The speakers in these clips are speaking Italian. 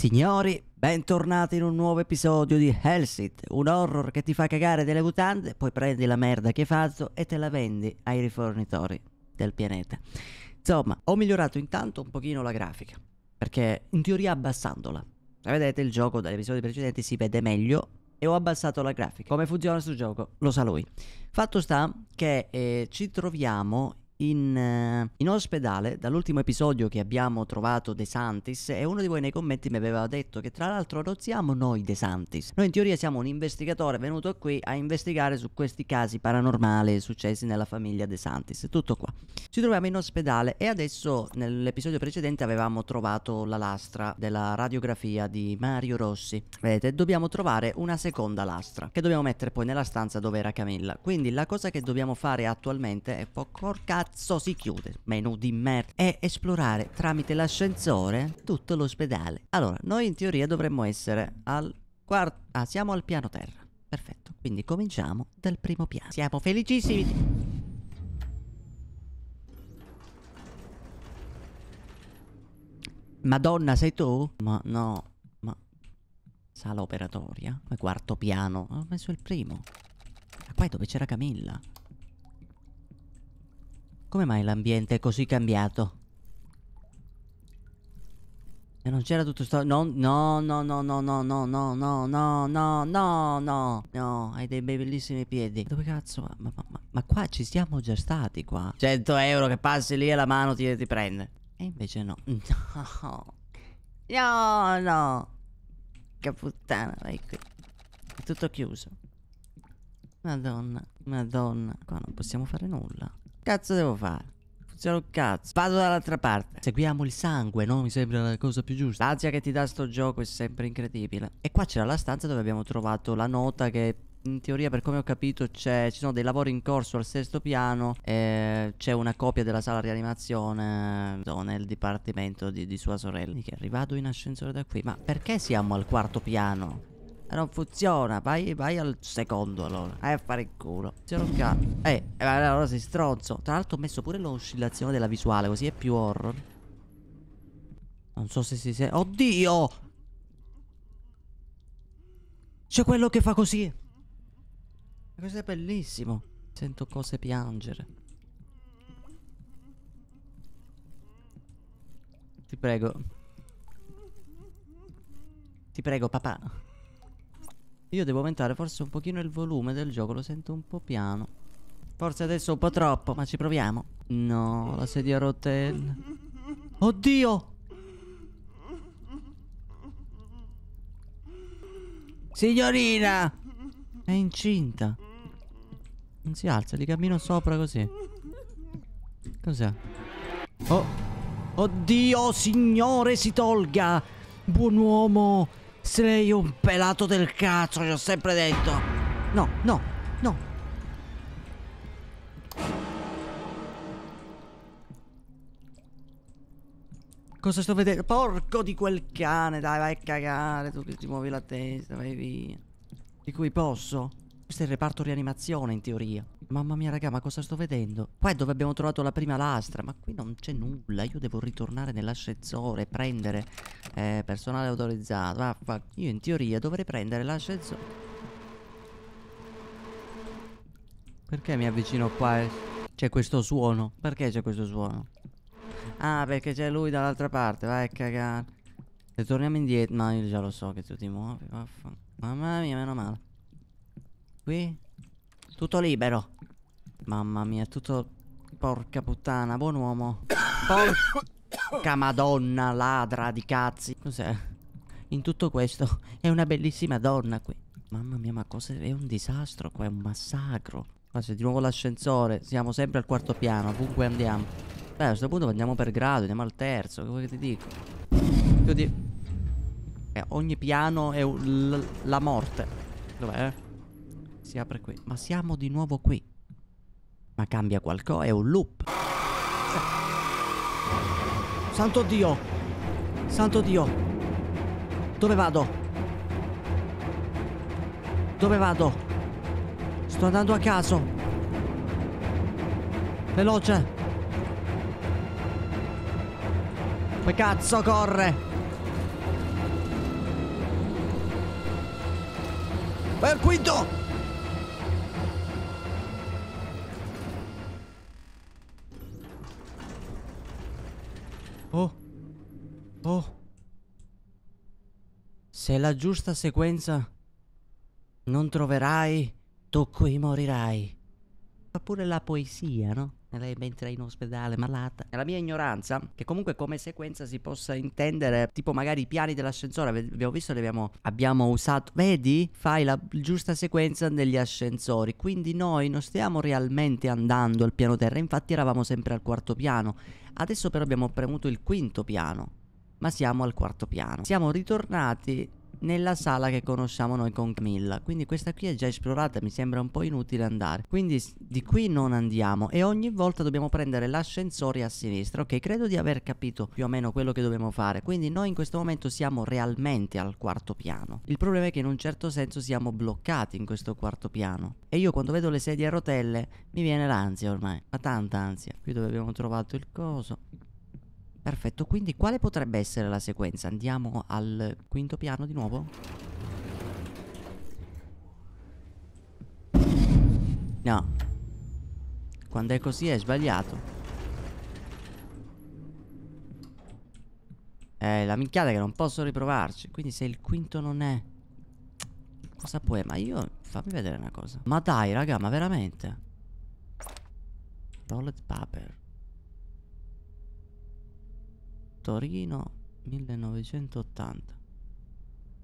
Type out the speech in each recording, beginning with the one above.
Signori, bentornati in un nuovo episodio di Hellsit, un horror che ti fa cagare delle mutande, poi prendi la merda che hai fatto e te la vendi ai rifornitori del pianeta. Insomma, ho migliorato intanto un pochino la grafica, perché in teoria abbassandola. Se vedete il gioco dagli episodi precedenti si vede meglio e ho abbassato la grafica. Come funziona questo gioco? Lo sa lui. Fatto sta che eh, ci troviamo in, eh, in, ospedale dall'ultimo episodio che abbiamo trovato De Santis e uno di voi nei commenti mi aveva detto che tra l'altro non siamo noi De Santis, noi in teoria siamo un investigatore venuto qui a investigare su questi casi paranormali successi nella famiglia De Santis, tutto qua. Ci troviamo in ospedale e adesso nell'episodio precedente avevamo trovato la lastra della radiografia di Mario Rossi, vedete dobbiamo trovare una seconda lastra che dobbiamo mettere poi nella stanza dove era Camilla, quindi la cosa che dobbiamo fare attualmente è porcare cazzo si chiude, menu di merda, e esplorare tramite l'ascensore tutto l'ospedale. Allora, noi in teoria dovremmo essere al quarto... Ah, siamo al piano terra. Perfetto. Quindi cominciamo dal primo piano. Siamo felicissimi Madonna, sei tu? Ma no, ma... Sala operatoria? Ma quarto piano? Ho messo il primo. Ma qua è dove c'era Camilla. Come mai l'ambiente è così cambiato? E non c'era tutto sto... No, no, no, no, no, no, no, no, no, no, no, no, no, no, hai dei bei bellissimi piedi. Dove cazzo? Ma, ma, ma, ma qua ci siamo già stati qua. 100 euro che passi lì e la mano ti, ti prende. E invece no. No. No, no. Che puttana, vai qui. È tutto chiuso. Madonna, madonna. Qua non possiamo fare nulla cazzo devo fare? Funziona un cazzo. Vado dall'altra parte. Seguiamo il sangue, no? Mi sembra la cosa più giusta. L'ansia che ti dà sto gioco è sempre incredibile. E qua c'era la stanza dove abbiamo trovato la nota che in teoria per come ho capito ci sono dei lavori in corso al sesto piano eh, c'è una copia della sala rianimazione no, eh, nel dipartimento di, di, sua sorella che è arrivato in ascensore da qui ma perché siamo al quarto piano? non funziona. Vai, vai al secondo allora. Vai a fare il culo. Se non cazzo. Eh, eh, allora sei stronzo. Tra l'altro ho messo pure l'oscillazione della visuale, così è più horror. Non so se si sente. Oddio! C'è quello che fa così. Questo è bellissimo. Sento cose piangere. Ti prego. Ti prego, papà. Io devo aumentare forse un pochino il volume del gioco, lo sento un po' piano. Forse adesso un po' troppo, ma ci proviamo. No, la sedia a rotelle. Oddio! Signorina! È incinta. Non si alza, li cammino sopra così. Cos'è? Oh! Oddio, signore, si tolga! Buon uomo! Se un pelato del cazzo, gli ho sempre detto. No, no, no. Cosa sto vedendo? Porco di quel cane, dai, vai a cagare, tu che ti muovi la testa, vai via. Di cui posso? Questo è il reparto rianimazione in teoria. Mamma mia raga, ma cosa sto vedendo? Qua è dove abbiamo trovato la prima lastra, ma qui non c'è nulla. Io devo ritornare nell'ascensore, e prendere eh, personale autorizzato. Ah, va, io in teoria dovrei prendere l'ascensore. Perché mi avvicino qua e c'è questo suono? Perché c'è questo suono? Ah, perché c'è lui dall'altra parte, vai cagare. Se torniamo indietro, Ma io già lo so che tu ti muovi, vaffanculo. Mamma mia, meno male qui? Tutto libero. Mamma mia, tutto... Porca puttana, buon uomo. Porca madonna, ladra di cazzi. Cos'è? In tutto questo è una bellissima donna qui. Mamma mia, ma cosa... È un disastro qua, è un massacro. Ma c'è di nuovo l'ascensore. Siamo sempre al quarto piano, ovunque andiamo. Beh, a questo punto andiamo per grado, andiamo al terzo. Che vuoi che ti dico? Chiudi... Eh, ogni piano è la morte. Dov'è? Si apre qui. Ma siamo di nuovo qui. Ma cambia qualcosa, è un loop. Santo Dio! Santo Dio! Dove vado? Dove vado? Sto andando a caso. Veloce! Come cazzo corre? Per quinto! Oh. Oh. Se la giusta sequenza non troverai, tu qui morirai. Ma pure la poesia, no? lei mentre è in ospedale, malata. Nella mia ignoranza, che comunque come sequenza si possa intendere, tipo magari i piani dell'ascensore, abbiamo visto, li abbiamo, abbiamo usato, vedi, fai la giusta sequenza negli ascensori, quindi noi non stiamo realmente andando al piano terra, infatti eravamo sempre al quarto piano, adesso però abbiamo premuto il quinto piano, ma siamo al quarto piano. Siamo ritornati nella sala che conosciamo noi con Camilla. Quindi questa qui è già esplorata, mi sembra un po' inutile andare. Quindi di qui non andiamo e ogni volta dobbiamo prendere l'ascensore a sinistra. Ok, credo di aver capito più o meno quello che dobbiamo fare. Quindi noi in questo momento siamo realmente al quarto piano. Il problema è che in un certo senso siamo bloccati in questo quarto piano. E io quando vedo le sedie a rotelle mi viene l'ansia ormai, ma tanta ansia. Qui dove abbiamo trovato il coso. Perfetto, quindi quale potrebbe essere la sequenza? Andiamo al quinto piano di nuovo? No. Quando è così è sbagliato. Eh, la minchiata che non posso riprovarci. Quindi se il quinto non è... Cosa puoi? Ma io... Fammi vedere una cosa. Ma dai, raga, ma veramente? Rolled paper. Torino 1980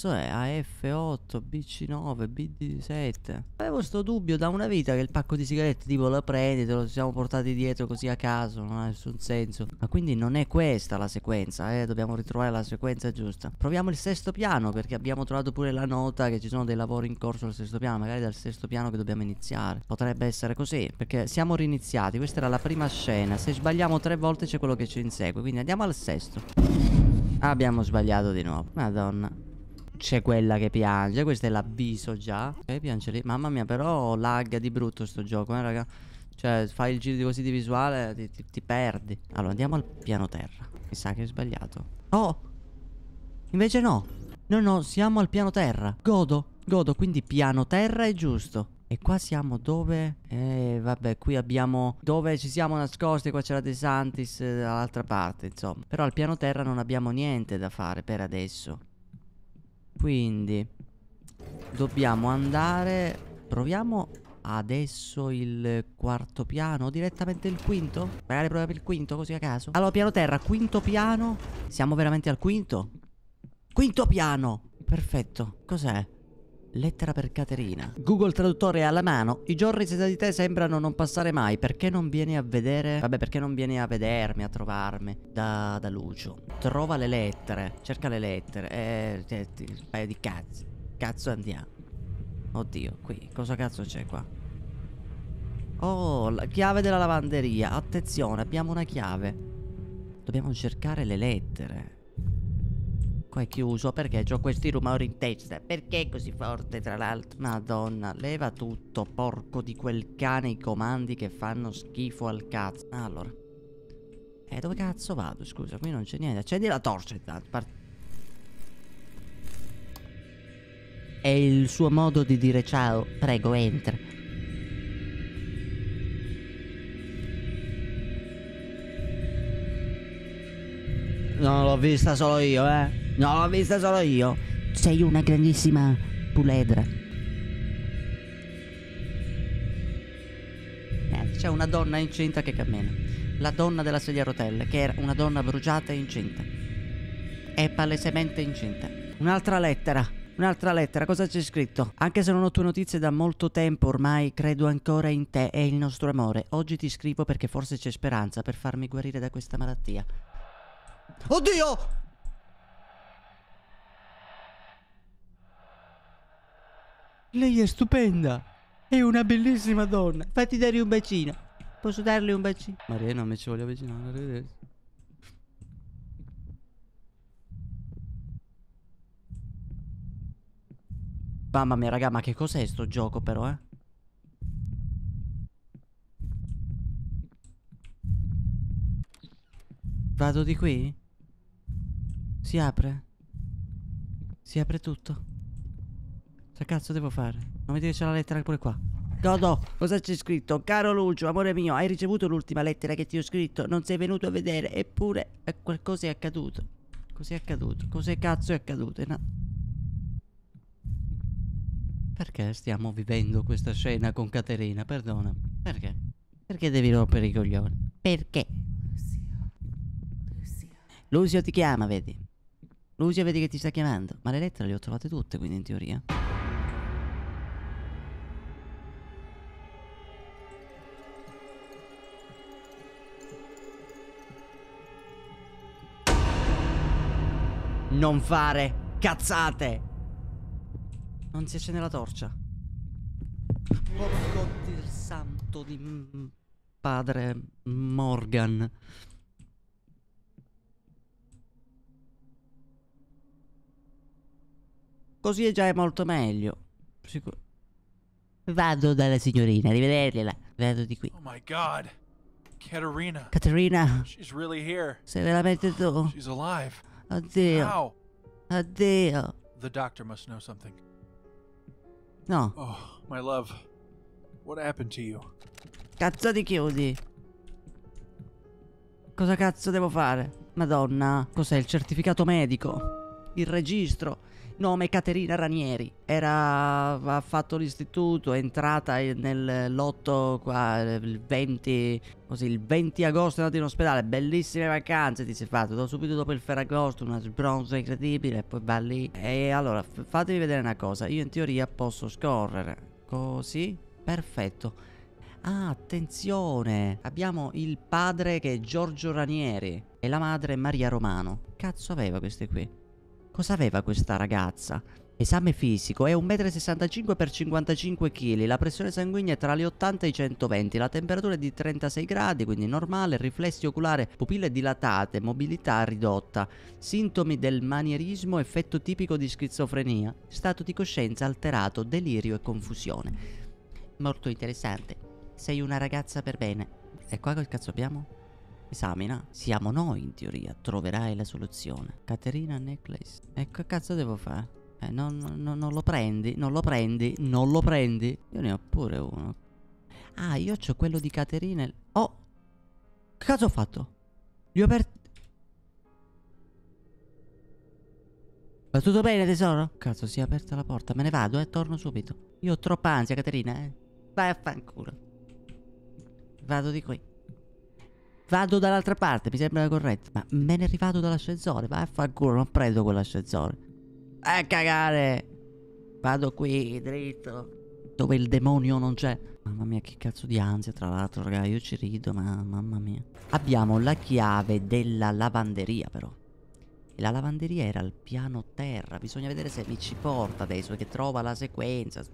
cioè AF8, BC9, BD7. Avevo sto dubbio da una vita che il pacco di sigarette tipo lo prendi, te lo siamo portati dietro così a caso, non ha nessun senso. Ma quindi non è questa la sequenza, eh, dobbiamo ritrovare la sequenza giusta. Proviamo il sesto piano perché abbiamo trovato pure la nota che ci sono dei lavori in corso al sesto piano, magari dal sesto piano che dobbiamo iniziare. Potrebbe essere così, perché siamo riniziati, questa era la prima scena. Se sbagliamo tre volte c'è quello che ci insegue, quindi andiamo al sesto. Abbiamo sbagliato di nuovo. Madonna. C'è quella che piange, questo è l'avviso già. Ok, piange lì. Mamma mia, però lagga di brutto sto gioco, eh, raga. Cioè, fai il giro di così di visuale, ti, ti, ti perdi. Allora, andiamo al piano terra. Mi sa che ho sbagliato. Oh! Invece no. No, no, siamo al piano terra. Godo, godo, quindi piano terra è giusto. E qua siamo dove? Eh, vabbè, qui abbiamo... Dove ci siamo nascosti? Qua c'era De Santis eh, dall'altra parte, insomma. Però al piano terra non abbiamo niente da fare per adesso. Quindi dobbiamo andare... Proviamo adesso il quarto piano direttamente il quinto? Magari proviamo il quinto così a caso. Allora, piano terra, quinto piano. Siamo veramente al quinto? Quinto piano! Perfetto. Cos'è? Lettera per Caterina. Google traduttore alla mano. I giorni senza di te sembrano non passare mai. Perché non vieni a vedere? Vabbè, perché non vieni a vedermi, a trovarmi? Da, da Lucio. Trova le lettere. Cerca le lettere. Eh, eh, un paio di cazzo. Cazzo andiamo. Oddio, qui. Cosa cazzo c'è qua? Oh, la chiave della lavanderia. Attenzione, abbiamo una chiave. Dobbiamo cercare le lettere qua è chiuso perché ho questi rumori in testa. Perché è così forte, tra l'altro? Madonna, leva tutto, porco di quel cane, i comandi che fanno schifo al cazzo. Allora. E eh, dove cazzo vado? Scusa, qui non c'è niente. Accendi la torcia intanto. Part è il suo modo di dire ciao. Prego, entra. No, l'ho vista solo io, eh. No, l'ho vista solo io. Sei una grandissima puledra. Eh, c'è una donna incinta che cammina. La donna della sedia a rotelle, che era una donna bruciata e incinta. È palesemente incinta. Un'altra lettera. Un'altra lettera, cosa c'è scritto? Anche se non ho tue notizie da molto tempo ormai, credo ancora in te e il nostro amore. Oggi ti scrivo perché forse c'è speranza per farmi guarire da questa malattia. Oddio! Lei è stupenda. È una bellissima donna. Fatti dare un bacino. Posso darle un bacino? Maria, non mi ci voglio avvicinare. Arrivederci. Mamma mia, raga, ma che cos'è sto gioco però, eh? Vado di qui? Si apre? Si apre tutto. Cioè, cazzo devo fare? Non mi dire c'è la lettera pure qua. Godo, cosa c'è scritto? Caro Lucio, amore mio, hai ricevuto l'ultima lettera che ti ho scritto. Non sei venuto a vedere, eppure qualcosa è accaduto. Cos'è accaduto? Cos'è cazzo è accaduto? No. Perché stiamo vivendo questa scena con Caterina? Perdona. Perché? Perché devi rompere i coglioni? Perché? Lucio. Lucio. Lucio ti chiama, vedi? Lucio vedi che ti sta chiamando. Ma le lettere le ho trovate tutte, quindi in teoria. non fare cazzate. Non si accende la torcia. Porco del santo di padre Morgan. Così è già molto meglio. Sicur Vado dalla signorina, arrivederla. Vado di qui. Oh my god. Caterina. Caterina. She's really here. Sei veramente tu. She's alive. Addio. How? Addio. The doctor must know something. No. Oh, my love. What happened to you? Cazzo ti chiudi. Cosa cazzo devo fare? Madonna, cos'è il certificato medico? Il registro nome Caterina Ranieri. Era, ha fatto l'istituto, è entrata nel lotto qua il 20, così, il 20 agosto è andata in ospedale, bellissime vacanze ti sei fatto, do, subito dopo il Ferragosto, una bronzo incredibile, poi va lì. E allora, fatemi vedere una cosa, io in teoria posso scorrere, così, perfetto. Ah, attenzione! Abbiamo il padre che è Giorgio Ranieri e la madre Maria Romano. Cazzo aveva queste qui? Cosa aveva questa ragazza? Esame fisico, è 1,65 m x 55 kg, la pressione sanguigna è tra le 80 e i 120, la temperatura è di 36 gradi, quindi normale, riflessi oculare, pupille dilatate, mobilità ridotta, sintomi del manierismo, effetto tipico di schizofrenia, stato di coscienza alterato, delirio e confusione. Molto interessante. Sei una ragazza per bene. E qua col cazzo abbiamo? Esamina. Siamo noi in teoria, troverai la soluzione. Caterina Necklace. E che cazzo devo fare? Eh, non, non, non lo prendi, non lo prendi, non lo prendi. Io ne ho pure uno. Ah, io ho quello di Caterina. Oh! Che cazzo ho fatto? Gli ho aperto... Va tutto bene tesoro? Cazzo si è aperta la porta Me ne vado eh torno subito Io ho troppa ansia Caterina eh Vai a fanculo Vado di qui Vado dall'altra parte, mi sembra corretto. Ma me ne rivado dall'ascensore. Vai a far culo, non prendo quell'ascensore. Eh, cagare! Vado qui, dritto. Dove il demonio non c'è. Mamma mia, che cazzo di ansia, tra l'altro, raga, io ci rido, ma mamma mia. Abbiamo la chiave della lavanderia, però. E la lavanderia era al piano terra. Bisogna vedere se mi ci porta adesso, che trova la sequenza.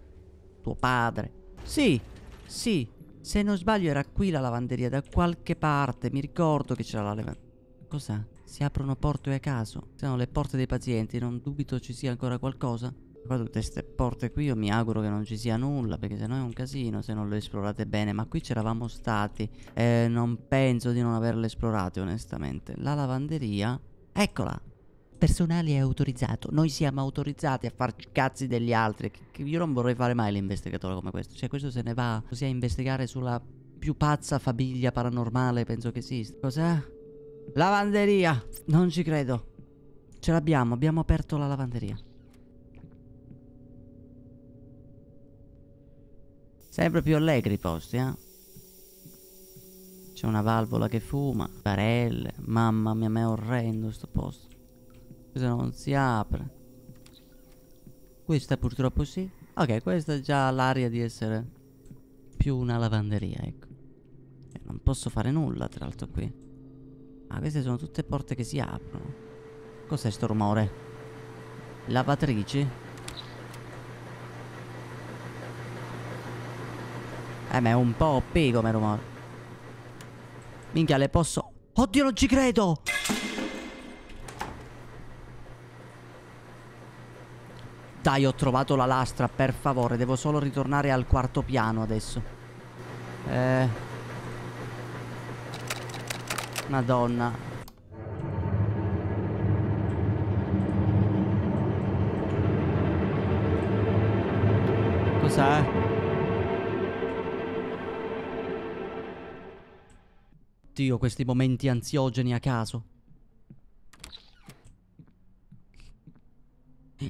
Tuo padre. Sì, sì, se non sbaglio era qui la lavanderia, da qualche parte, mi ricordo che c'era la lavanderia. Cos'è? Si aprono porte a caso? Sono le porte dei pazienti, non dubito ci sia ancora qualcosa. Qua tutte queste porte qui, io mi auguro che non ci sia nulla, perché sennò è un casino se non le esplorate bene. Ma qui c'eravamo stati, eh, non penso di non averle esplorate onestamente. La lavanderia... Eccola! personale è autorizzato, noi siamo autorizzati a farci cazzi degli altri. Io non vorrei fare mai l'investigatore come questo. Cioè, questo se ne va così a investigare sulla più pazza famiglia paranormale, penso che esista. Cos'è? Lavanderia! Non ci credo. Ce l'abbiamo, abbiamo aperto la lavanderia. Sempre più allegri i posti, eh? C'è una valvola che fuma, barelle, mamma mia, ma è orrendo sto posto. Questa non si apre. Questa purtroppo sì. Ok, questa è già l'aria di essere più una lavanderia, ecco. E non posso fare nulla, tra l'altro, qui. Ah, queste sono tutte porte che si aprono. Cos'è sto rumore? Lavatrici? Eh, ma è un po' OP come rumore. Minchia, le posso... Oddio, non ci credo! Dai, ho trovato la lastra, per favore. Devo solo ritornare al quarto piano adesso. Eh... Madonna. Cos'è? Dio, questi momenti ansiogeni a caso.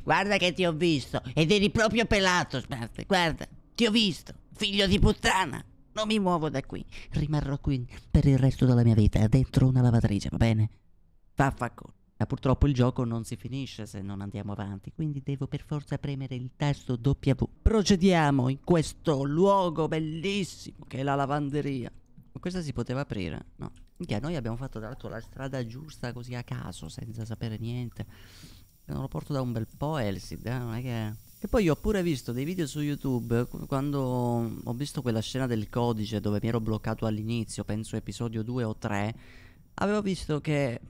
guarda che ti ho visto ed eri proprio pelato, Smart, guarda, ti ho visto, figlio di puttana. Non mi muovo da qui, rimarrò qui per il resto della mia vita, dentro una lavatrice, va bene? Vaffanculo. Ma purtroppo il gioco non si finisce se non andiamo avanti, quindi devo per forza premere il tasto W. Procediamo in questo luogo bellissimo che è la lavanderia. Ma questa si poteva aprire? No. Minchia, noi abbiamo fatto tra l'altro la strada giusta così a caso, senza sapere niente non lo porto da un bel po' Elsid, eh? non è che... E poi io ho pure visto dei video su YouTube quando ho visto quella scena del codice dove mi ero bloccato all'inizio, penso episodio 2 o 3, avevo visto che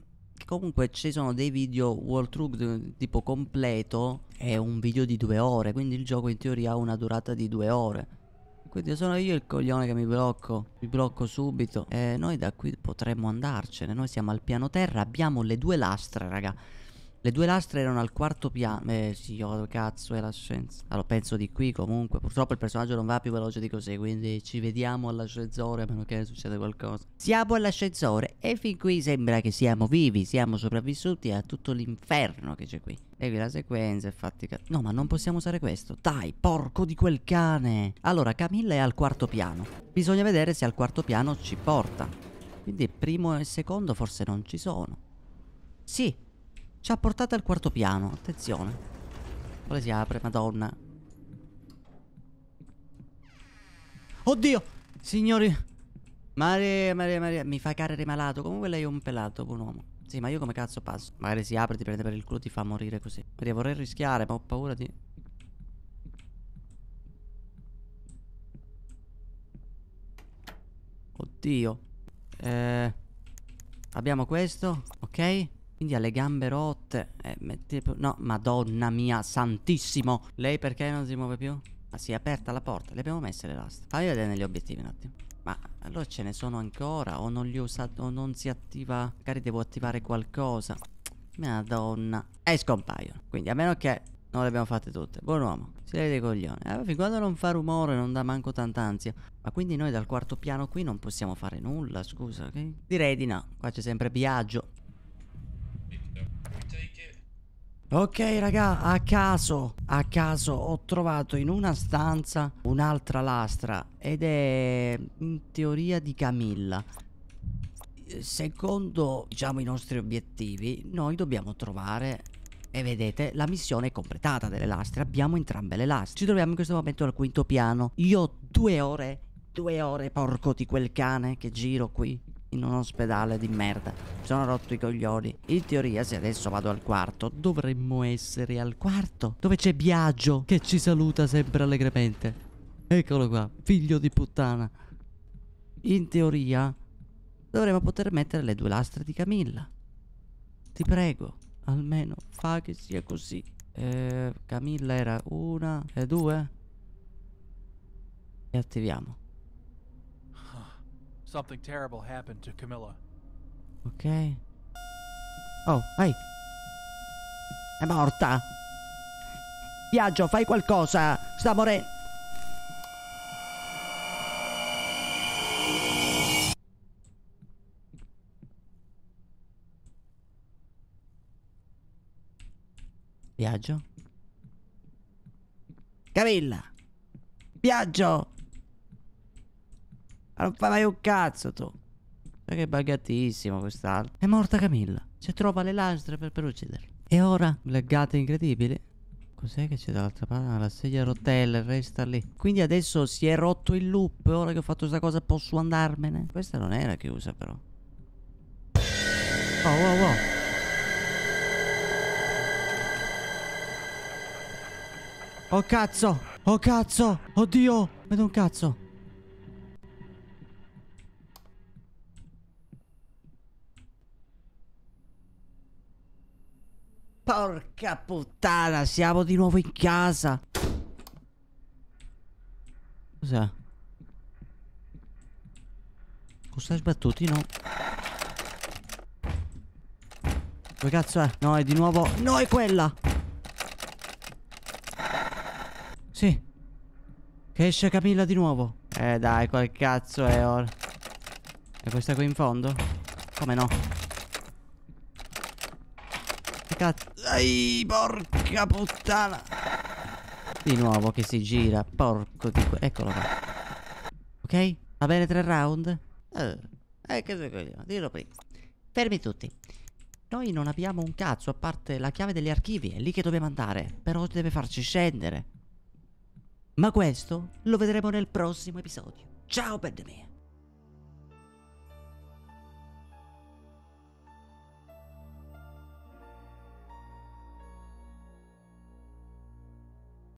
comunque ci sono dei video walkthrough tipo completo, e un video di due ore, quindi il gioco in teoria ha una durata di due ore. Quindi sono io il coglione che mi blocco, mi blocco subito. E noi da qui potremmo andarcene, noi siamo al piano terra, abbiamo le due lastre raga. Le due lastre erano al quarto piano. Eh, signor oh, cazzo, è la scienza. Allora, penso di qui comunque. Purtroppo il personaggio non va più veloce di così, quindi ci vediamo all'ascensore a meno che succeda qualcosa. Siamo all'ascensore e fin qui sembra che siamo vivi, siamo sopravvissuti a tutto l'inferno che c'è qui. Leghi la sequenza e fatti No, ma non possiamo usare questo. Dai, porco di quel cane. Allora, Camilla è al quarto piano. Bisogna vedere se al quarto piano ci porta. Quindi primo e secondo forse non ci sono. Sì, ci ha portato al quarto piano, attenzione. Quale si apre, madonna. Oddio! Signori! Maria, Maria, Maria, mi fa carere malato. Comunque lei è un pelato, buon uomo. Sì, ma io come cazzo passo? Magari si apre, ti prende per il culo, ti fa morire così. Maria, vorrei rischiare, ma ho paura di... Oddio. Eh, abbiamo questo, ok? Quindi ha le gambe rotte. Eh, mette... No, madonna mia, santissimo. Lei perché non si muove più? Ma ah, si è aperta la porta. Le abbiamo messe le raste. Fammi vedere negli obiettivi un attimo. Ma allora ce ne sono ancora? O non li ho usati? O non si attiva? Magari devo attivare qualcosa. Madonna. E scompaiono. Quindi a meno che non le abbiamo fatte tutte. Buon uomo. Si vede dei coglioni. Eh, fin quando non fa rumore, non dà manco tanta ansia. Ma quindi noi dal quarto piano qui non possiamo fare nulla, scusa, ok? Direi di no. Qua c'è sempre Biagio. Ok raga, a caso, a caso ho trovato in una stanza un'altra lastra ed è in teoria di Camilla. Secondo, diciamo, i nostri obiettivi, noi dobbiamo trovare e vedete, la missione è completata delle lastre, abbiamo entrambe le lastre. Ci troviamo in questo momento al quinto piano. Io ho due ore, due ore, porco di quel cane che giro qui in un ospedale di merda. Mi sono rotto i coglioni. In teoria, se adesso vado al quarto, dovremmo essere al quarto. Dove c'è Biagio che ci saluta sempre allegramente. Eccolo qua, figlio di puttana. In teoria, dovremmo poter mettere le due lastre di Camilla. Ti prego, almeno fa che sia così. Eh, Camilla era una e due. E attiviamo. Something terrible happened to Camilla. Ok. Oh, vai. È morta. Viaggio, fai qualcosa. Sta morendo. Viaggio. Camilla. Viaggio. Ma non farai un cazzo tu. Ma che bagatissimo quest'altro. È morta Camilla. Si trova le lastre per, per ucciderla. E ora, leggate incredibile, Cos'è che c'è dall'altra parte? Ah, la sedia a rotelle resta lì. Quindi adesso si è rotto il loop. Ora che ho fatto questa cosa posso andarmene. Questa non era chiusa però. Oh, wow, oh, wow. Oh. oh cazzo! Oh cazzo! Oddio! Vedo un cazzo! Porca puttana, siamo di nuovo in casa. Cos'è? Cosa Cos'è sbattuto? No. Dove cazzo è? No, è di nuovo... No, è quella! Sì. Che esce Camilla di nuovo. Eh dai, qual cazzo è ora? E questa qui in fondo? Come no? cazzo. Ai, porca puttana. Di nuovo che si gira, porco di... Eccolo qua. Ok? Va bene tre round? Eh, eh che sei coglione, dillo prima. Fermi tutti. Noi non abbiamo un cazzo, a parte la chiave degli archivi, è lì che dobbiamo andare. Però deve farci scendere. Ma questo lo vedremo nel prossimo episodio. Ciao, Bad